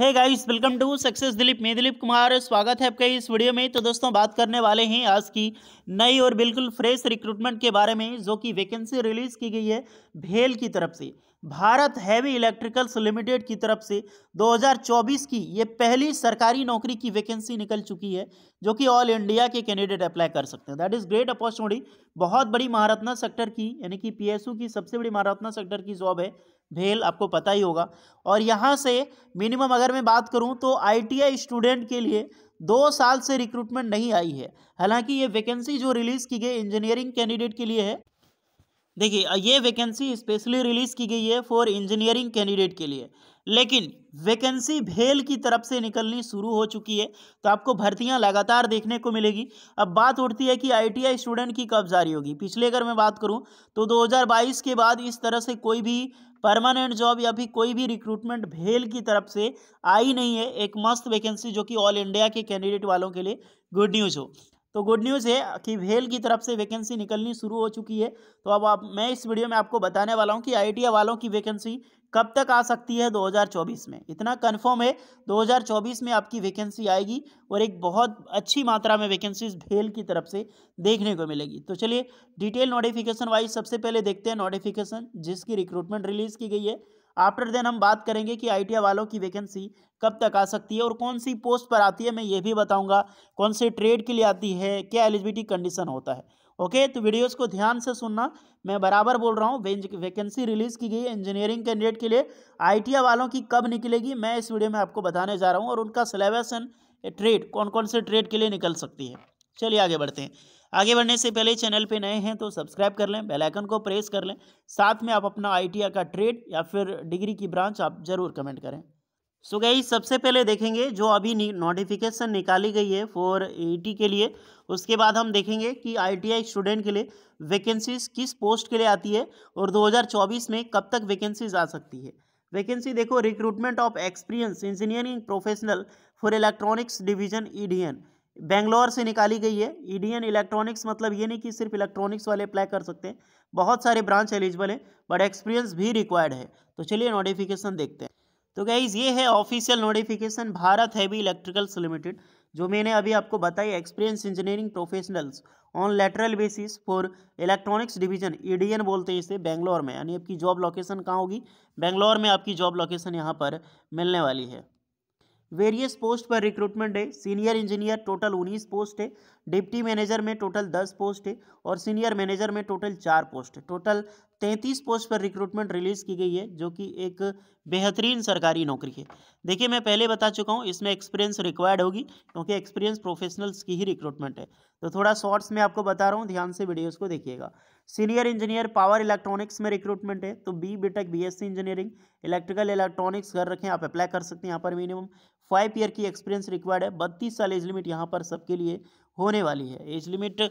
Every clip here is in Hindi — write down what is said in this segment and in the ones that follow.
है guys welcome to success Dilip मैं दिलीप कुमार स्वागत है आपका इस वीडियो में तो दोस्तों बात करने वाले हैं आज की नई और बिल्कुल फ्रेश रिक्रूटमेंट के बारे में जो कि वैकेंसी रिलीज़ की गई है भेल की तरफ से भारत हैवी इलेक्ट्रिकल्स लिमिटेड की तरफ से 2024 की ये पहली सरकारी नौकरी की वैकेंसी निकल चुकी है जो कि ऑल इंडिया के कैंडिडेट अप्लाई कर सकते हैं दैट इज़ ग्रेट अपॉर्चुनिटी बहुत बड़ी महारत्ना सेक्टर की यानी कि पीएसयू की सबसे बड़ी महारत्ना सेक्टर की जॉब है भेल आपको पता ही होगा और यहाँ से मिनिमम अगर मैं बात करूँ तो आईटीआई स्टूडेंट के लिए दो साल से रिक्रूटमेंट नहीं आई है हालांकि ये वैकेंसी जो रिलीज़ की गई इंजीनियरिंग कैंडिडेट के लिए है देखिए ये वैकेंसी स्पेशली रिलीज़ की गई है फॉर इंजीनियरिंग कैंडिडेट के लिए लेकिन वैकेंसी भेल की तरफ से निकलनी शुरू हो चुकी है तो आपको भर्तियां लगातार देखने को मिलेगी अब बात उठती है कि आईटीआई स्टूडेंट की कब जारी होगी पिछले अगर मैं बात करूं तो 2022 के बाद इस तरह से कोई भी परमानेंट जॉब या फिर कोई भी रिक्रूटमेंट भेल की तरफ से आई नहीं है एक मस्त वैकेंसी जो कि ऑल इंडिया के कैंडिडेट वालों के लिए गुड न्यूज़ हो तो गुड न्यूज़ है कि भेल की तरफ से वैकेंसी निकलनी शुरू हो चुकी है तो अब आप मैं इस वीडियो में आपको बताने वाला हूँ कि आई वालों की वैकेंसी कब तक आ सकती है 2024 में इतना कन्फर्म है 2024 में आपकी वैकेंसी आएगी और एक बहुत अच्छी मात्रा में वैकेंसीज भेल की तरफ से देखने को मिलेगी तो चलिए डिटेल नोटिफिकेशन वाइज सबसे पहले देखते हैं नोटिफिकेशन जिसकी रिक्रूटमेंट रिलीज़ की गई है आफ्टर देन हम बात करेंगे कि आई वालों की वैकेंसी कब तक आ सकती है और कौन सी पोस्ट पर आती है मैं ये भी बताऊंगा कौन से ट्रेड के लिए आती है क्या एलिजिबिलिटी कंडीशन होता है ओके तो वीडियोस को ध्यान से सुनना मैं बराबर बोल रहा हूँ वैकेंसी रिलीज़ की गई है इंजीनियरिंग कैंडिडेट के लिए आई वालों की कब निकलेगी मैं इस वीडियो में आपको बताने जा रहा हूँ और उनका सिलेबस एंड ट्रेड कौन कौन से ट्रेड के लिए निकल सकती है चलिए आगे बढ़ते हैं आगे बढ़ने से पहले चैनल पे नए हैं तो सब्सक्राइब कर लें बेल आइकन को प्रेस कर लें साथ में आप अपना आई का ट्रेड या फिर डिग्री की ब्रांच आप ज़रूर कमेंट करें सो so गई सबसे पहले देखेंगे जो अभी नोटिफिकेशन निकाली गई है फॉर ईटी e के लिए उसके बाद हम देखेंगे कि आई स्टूडेंट के लिए वैकेंसीज किस पोस्ट के लिए आती है और 2024 में कब तक वैकेंसीज आ सकती है वैकेंसी देखो recruitment of experience engineering professional for electronics division E Bangalore से निकाली गई है ईडीएन e इलेक्ट्रॉनिक्स मतलब ये नहीं कि सिर्फ इलेक्ट्रॉनिक्स वाले अप्लाई कर सकते हैं बहुत सारे ब्रांच एलिजिबल हैं बट एक्सपीरियंस भी रिक्वायर्ड है तो चलिए नोटिफिकेशन देखते हैं तो गाइज ये है ऑफिशियल नोटिफिकेशन भारत हैवी इलेक्ट्रिकल्स लिमिटेड जो मैंने अभी आपको बताई experience engineering professionals on lateral basis for electronics division EDN बोलते हैं इसे बेंगलोर में यानी आपकी जॉब लोकेशन कहाँ होगी बेंगलोर में आपकी जॉब लोकेशन यहाँ पर मिलने वाली है वेरियस पोस्ट पर रिक्रूटमेंट है सीनियर इंजीनियर टोटल उन्नीस पोस्ट है डिप्टी मैनेजर में टोटल दस पोस्ट है और सीनियर मैनेजर में टोटल चार पोस्ट है टोटल तैंतीस पोस्ट पर रिक्रूटमेंट रिलीज़ की गई है जो कि एक बेहतरीन सरकारी नौकरी है देखिए मैं पहले बता चुका हूँ इसमें एक्सपीरियंस रिक्वायर्ड होगी क्योंकि एक्सपीरियंस प्रोफेशनल्स की ही रिक्रूटमेंट है तो थोड़ा शॉर्ट्स में आपको बता रहा हूँ ध्यान से वीडियोज़ को देखिएगा सीनियर इंजीनियर पावर इलेक्ट्रॉनिक्स में रिक्रूटमेंट है तो B BTech BSc engineering electrical electronics कर रखें आप अप्लाई कर सकते हैं यहाँ पर मिनिमम फाइव ईयर की एक्सपीरियंस रिक्वायर्ड है बत्तीस साल एज लिमिट यहाँ पर सबके लिए होने वाली है एज लिमिट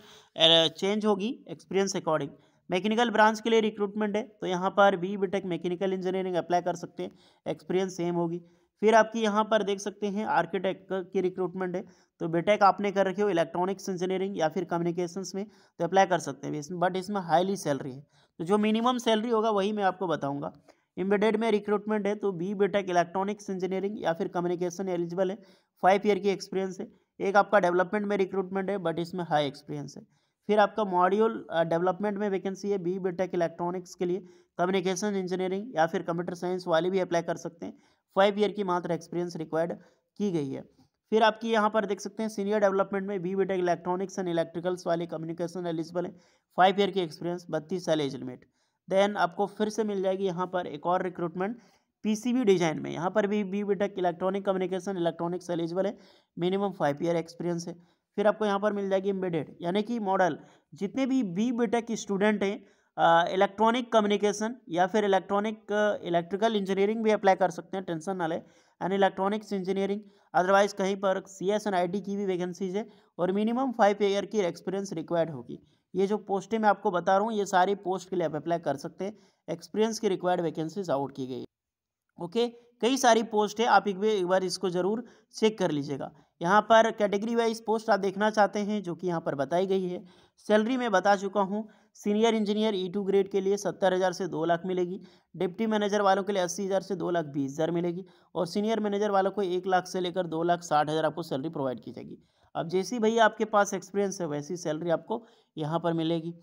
चेंज होगी एक्सपीरियंस अकॉर्डिंग मैकेनिकल ब्रांच के लिए रिक्रूटमेंट है तो यहाँ पर B BTech mechanical engineering apply कर सकते हैं एक्सपीरियंस सेम होगी फिर आपकी यहाँ पर देख सकते हैं आर्किटेक्ट की रिक्रूटमेंट है तो बीटेक आपने कर रखी हो इलेक्ट्रॉनिक्स इंजीनियरिंग या फिर कम्युनिकेशंस में तो अप्लाई कर सकते हैं इसमें बट इसमें हाईली सैलरी है तो जो मिनिमम सैलरी होगा वही मैं आपको बताऊँगा एम्बेडेड में रिक्रूटमेंट है तो बी बेटेक इलेक्ट्रॉनिक्स इंजीनियरिंग या फिर कम्युनिकेशन एलिजिबल है फाइव ईयर की एक्सपीरियंस है एक आपका डेवलपमेंट में रिक्रूटमेंट है बट इसमें हाई एक्सपीरियंस है फिर आपका मॉड्यूल डेवलपमेंट में वैकेंसी है बी बेटेक इलेक्ट्रॉनिक्स के लिए कम्युनिकेशन इंजीनियरिंग या फिर कंप्यूटर साइंस वाले भी अप्लाई कर सकते हैं फाइव ईयर की मात्र एक्सपीरियंस रिक्वायर्ड की गई है फिर आपकी यहाँ पर देख सकते हैं सीनियर डेवलपमेंट में B BTech electronics and electricals वाले कम्युनिकेशन एलिजिबल है फाइव ईयर की एक्सपीरियंस बत्तीस साल एज लिमिट देन आपको फिर से मिल जाएगी यहाँ पर एक और रिक्रूटमेंट पीसीबी डिजाइन में यहाँ पर भी B BTech electronic communication electronics eligible है मिनिमम फाइव ईयर एक्सपीरियंस है फिर आपको यहाँ पर मिल जाएगी एम्बेडेड यानी कि मॉडल जितने भी बी बीटेक स्टूडेंट हैं इलेक्ट्रॉनिक कम्युनिकेशन या फिर इलेक्ट्रॉनिक इलेक्ट्रिकल इंजीनियरिंग भी अप्लाई कर सकते हैं टेंशन ना ले एंड इलेक्ट्रॉनिक्स इंजीनियरिंग अदरवाइज कहीं पर C S N I T की भी वैकेंसीज है और मिनिमम फाइव ईयर की एक्सपीरियंस रिक्वायर्ड होगी ये जो पोस्टें मैं आपको बता रहा हूँ ये सारी पोस्ट के लिए आप अप्लाई कर सकते हैं एक्सपीरियंस की रिक्वायर्ड वैकेंसीज आउट की गई ओके कई सारी पोस्ट है आप एक, एक बार इसको ज़रूर चेक कर लीजिएगा यहाँ पर कैटेगरी वाइज पोस्ट आप देखना चाहते हैं जो कि यहाँ पर बताई गई है सैलरी मैं बता चुका हूँ senior engineer E two grade के लिए सत्तर हज़ार से दो लाख मिलेगी डिप्टी मैनेजर वालों के लिए अस्सी हज़ार से दो लाख बीस हज़ार मिलेगी और सीनियर मैनेजर वालों को एक लाख से लेकर दो लाख साठ हज़ार आपको सैलरी प्रोवाइड की जाएगी अब जैसी भैया आपके पास एक्सपीरियंस है वैसी सैलरी आपको यहाँ पर मिलेगी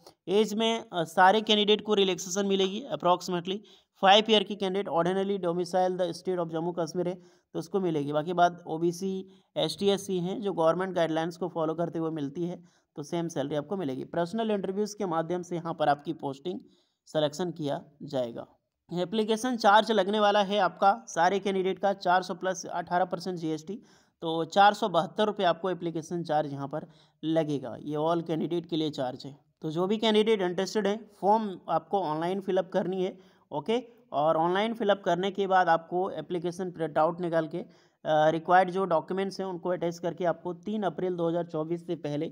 एज में सारे कैंडिडेट को रिलैक्सेशन मिलेगी अप्रॉक्सीमेटली फाइव ईयर की candidate ordinary domicile the state of Jammu Kashmir है तो उसको मिलेगी बाकी बात O B C S T S C हैं जो गवर्नमेंट गाइडलाइंस को फॉलो करते हुए मिलती है तो सेम सैलरी आपको मिलेगी पर्सनल इंटरव्यूज़ के माध्यम से यहाँ पर आपकी पोस्टिंग सलेक्शन किया जाएगा एप्लीकेशन चार्ज लगने वाला है आपका सारे कैंडिडेट का चार सौ प्लस अठारह परसेंट जी एस टी तो चार सौ बहत्तर रुपये आपको एप्लीकेशन चार्ज यहाँ पर लगेगा ये ऑल कैंडिडेट के लिए चार्ज है तो जो भी कैंडिडेट इंटरेस्टेड है फॉर्म आपको ऑनलाइन फिलअप करनी है ओके और ऑनलाइन फिलअप करने के बाद आपको एप्लीकेशन प्रिंट आउट निकाल के रिक्वायर्ड जो डॉक्यूमेंट्स हैं उनको अटैच करके आपको तीन अप्रैल 2024 से पहले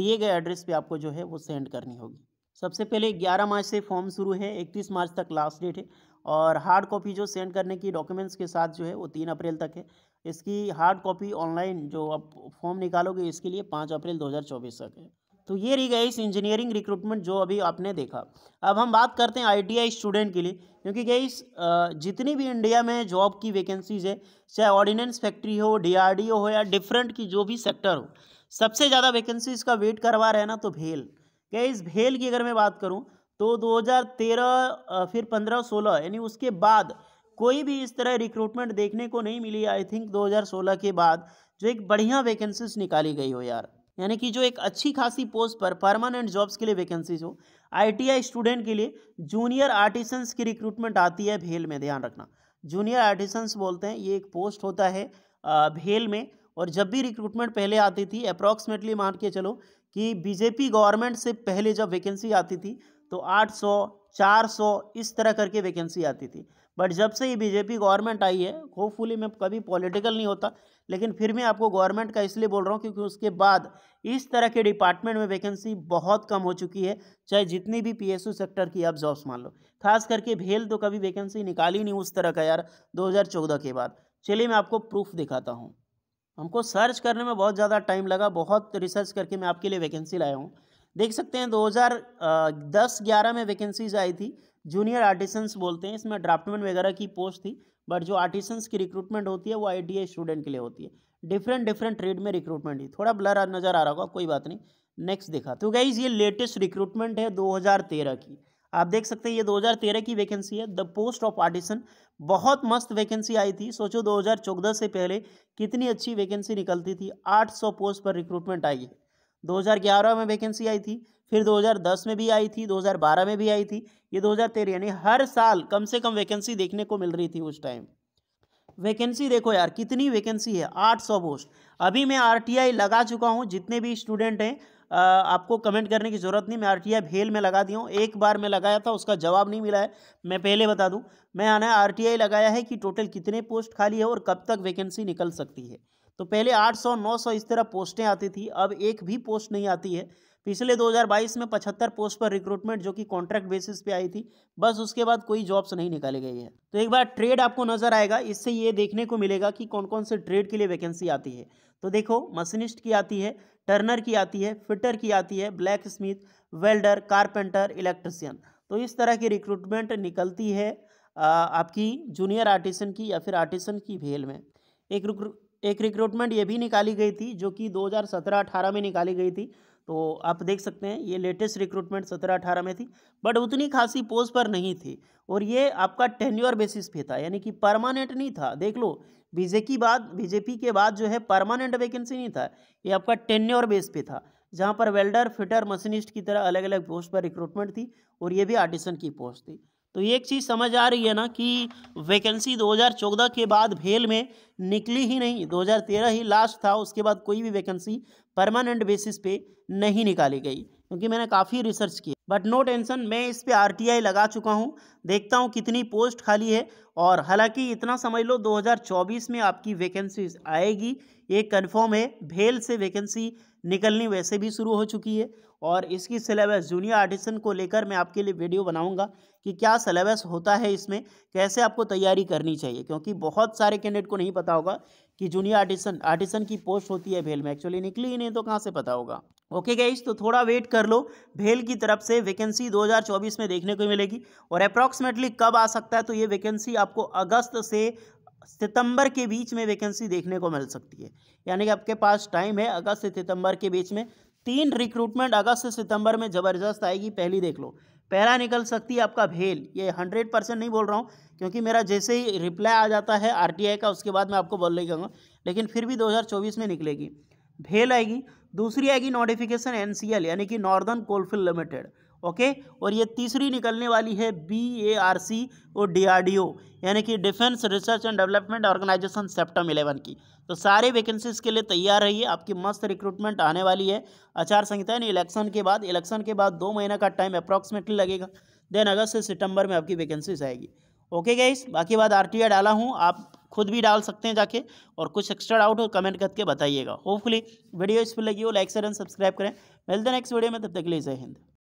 दिए गए एड्रेस पे आपको जो है वो सेंड करनी होगी सबसे पहले 11 मार्च से फॉर्म शुरू है 31 मार्च तक लास्ट डेट है और हार्ड कॉपी जो सेंड करने की डॉक्यूमेंट्स के साथ जो है वो तीन अप्रैल तक है इसकी हार्ड कॉपी ऑनलाइन जो आप फॉर्म निकालोगे इसके लिए पाँच अप्रैल 2024 तक है तो ये रही गई इस इंजीनियरिंग रिक्रूटमेंट जो अभी आपने देखा अब हम बात करते हैं आईटीआई स्टूडेंट के लिए क्योंकि गई जितनी भी इंडिया में जॉब की वैकेंसीज है चाहे ऑर्डिनेंस फैक्ट्री हो ओ हो या डिफरेंट की जो भी सेक्टर हो सबसे ज़्यादा वैकेंसीज का वेट करवा रहे हैं ना तो भेल क्या इस भेल की अगर मैं बात करूँ तो तेरह फिर पंद्रह सोलह यानी उसके बाद कोई भी इस तरह रिक्रूटमेंट देखने को नहीं मिली आई थिंक 2016 के बाद जो एक बढ़िया वैकेंसीज निकाली गई हो यार यानी कि जो एक अच्छी खासी पोस्ट पर परमानेंट जॉब्स के लिए वैकेंसीज हो आईटीआई स्टूडेंट के लिए जूनियर आर्टिसंस की रिक्रूटमेंट आती है भेल में ध्यान रखना जूनियर आर्टिसंस बोलते हैं ये एक पोस्ट होता है भेल में और जब भी रिक्रूटमेंट पहले आती थी अप्रॉक्सीमेटली मान के चलो कि बीजेपी गवर्नमेंट से पहले जब वैकेंसी आती थी तो 800, 400 इस तरह करके वैकेंसी आती थी बट जब से ये बीजेपी गवर्नमेंट आई है होपफुली मैं कभी पॉलिटिकल नहीं होता लेकिन फिर मैं आपको गवर्नमेंट का इसलिए बोल रहा हूँ क्योंकि उसके बाद इस तरह के डिपार्टमेंट में वैकेंसी बहुत कम हो चुकी है चाहे जितनी भी पीएसयू सेक्टर की आप जॉब्स मान लो खास करके भेल तो कभी वैकेंसी निकाली नहीं उस तरह का यार दो के बाद चलिए मैं आपको प्रूफ दिखाता हूँ हमको सर्च करने में बहुत ज़्यादा टाइम लगा बहुत रिसर्च करके मैं आपके लिए वैकेंसी लाया हूँ देख सकते हैं 2010-11 में वैकेंसीज आई थी जूनियर आर्टिसंस बोलते हैं इसमें ड्राफ्टमैन वगैरह की पोस्ट थी बट जो आर्टिसंस की रिक्रूटमेंट होती है वो आई स्टूडेंट के लिए होती है डिफरेंट डिफरेंट ट्रेड में रिक्रूटमेंट थी थोड़ा ब्लर नज़र आ रहा होगा कोई बात नहीं नेक्स्ट देखा तो गाइज ये लेटेस्ट रिक्रूटमेंट है 2013 की आप देख सकते हैं ये 2013 की वैकेंसी है द पोस्ट ऑफ आर्टिसन बहुत मस्त वैकेंसी आई थी सोचो 2014 से पहले कितनी अच्छी वैकेंसी निकलती थी 800 पोस्ट पर रिक्रूटमेंट आई है 2011 में वैकेंसी आई थी फिर 2010 में भी आई थी 2012 में भी आई थी ये 2013 यानी हर साल कम से कम वैकेंसी देखने को मिल रही थी उस टाइम वैकेंसी देखो यार कितनी वैकेंसी है 800 पोस्ट अभी मैं आरटीआई लगा चुका हूँ जितने भी स्टूडेंट हैं आपको कमेंट करने की ज़रूरत नहीं मैं आर टी भेल में लगा दिया हूँ एक बार मैं लगाया था उसका जवाब नहीं मिला है मैं पहले बता दूँ मैं आना आर लगाया है कि टोटल कितने पोस्ट खाली है और कब तक वैकेंसी निकल सकती है तो पहले 800 900 इस तरह पोस्टें आती थी अब एक भी पोस्ट नहीं आती है पिछले 2022 में 75 पोस्ट पर रिक्रूटमेंट जो कि कॉन्ट्रैक्ट बेसिस पे आई थी बस उसके बाद कोई जॉब्स नहीं निकाली गई है तो एक बार ट्रेड आपको नजर आएगा इससे ये देखने को मिलेगा कि कौन कौन से ट्रेड के लिए वैकेंसी आती है तो देखो मशीनिस्ट की आती है टर्नर की आती है फिटर की आती है blacksmith welder carpenter electrician तो इस तरह की रिक्रूटमेंट निकलती है आपकी जूनियर आर्टिसन की या फिर आर्टिसन की भेल में एक एक रिक्रूटमेंट ये भी निकाली गई थी जो कि 2017-18 में निकाली गई थी तो आप देख सकते हैं ये लेटेस्ट रिक्रूटमेंट सत्रह अठारह में थी बट उतनी खासी पोस्ट पर नहीं थी और ये आपका टेन्यूअर बेसिस पे था यानी कि परमानेंट नहीं था देख लो बीजेपी बाद बीजेपी के बाद जो है परमानेंट वैकेंसी नहीं था ये आपका टेन्यूअर बेस पे था जहाँ पर वेल्डर फिटर मशीनिस्ट की तरह अलग अलग पोस्ट पर रिक्रूटमेंट थी और ये भी आर्टिसन की पोस्ट थी तो ये एक चीज़ समझ आ रही है ना कि वैकेंसी 2014 के बाद भेल में निकली ही नहीं 2013 ही लास्ट था उसके बाद कोई भी वैकेंसी परमानेंट बेसिस पे नहीं निकाली गई क्योंकि मैंने काफ़ी रिसर्च किया बट नो टेंशन मैं इस पर आर लगा चुका हूँ देखता हूँ कितनी पोस्ट खाली है और हालांकि इतना समझ लो 2024 में आपकी वैकेंसी आएगी ये कन्फर्म है भेल से वैकेंसी निकलनी वैसे भी शुरू हो चुकी है और इसकी सिलेबस जूनियर आर्टिसन को लेकर मैं आपके लिए वीडियो बनाऊंगा कि क्या सिलेबस होता है इसमें कैसे आपको तैयारी करनी चाहिए क्योंकि बहुत सारे कैंडिडेट को नहीं पता होगा कि जूनियर आर्टिसन आर्टिसन की पोस्ट होती है भेल में एक्चुअली निकली ही नहीं तो कहाँ से पता होगा ओके okay गई तो थोड़ा वेट कर लो भेल की तरफ से वैकेंसी 2024 में देखने को मिलेगी और अप्रॉक्सीमेटली कब आ सकता है तो ये वैकेंसी आपको अगस्त से सितंबर के बीच में वैकेंसी देखने को मिल सकती है यानी कि आपके पास टाइम है अगस्त से सितंबर के बीच में तीन रिक्रूटमेंट अगस्त से सितंबर में ज़बरदस्त आएगी पहली देख लो पहला निकल सकती है आपका भेल ये हंड्रेड परसेंट नहीं बोल रहा हूँ क्योंकि मेरा जैसे ही रिप्लाई आ जाता है आरटीआई का उसके बाद मैं आपको बोल लेगा लेकिन फिर भी 2024 में निकलेगी भेल आएगी दूसरी आएगी नोटिफिकेशन एनसीएल यानी कि नॉर्दर्न कोलफील्ड लिमिटेड ओके और ये तीसरी निकलने वाली है बी ए आर सी और डी आर डी ओ यानी कि defence research and development organisation September eleven की तो सारे वैकेंसीज के लिए तैयार रहिए आपकी मस्त रिक्रूटमेंट आने वाली है आचार संहिता यानी इलेक्शन के बाद इलेक्शन के बाद दो महीना का टाइम अप्रॉक्सीमेटली लगेगा देन अगस्त से सितंबर में आपकी वैकेंसीज आएगी ओके गई बाकी बात आर डाला हूँ आप खुद भी डाल सकते हैं जाके और कुछ एक्स्ट्रा डाउट हो कमेंट करके बताइएगा होपफुली वीडियो इस पर लगी हो लाइक शेयर एंड सब्सक्राइब करें मिलते हैं नेक्स्ट वीडियो में तब तक लीजिए जय हिंद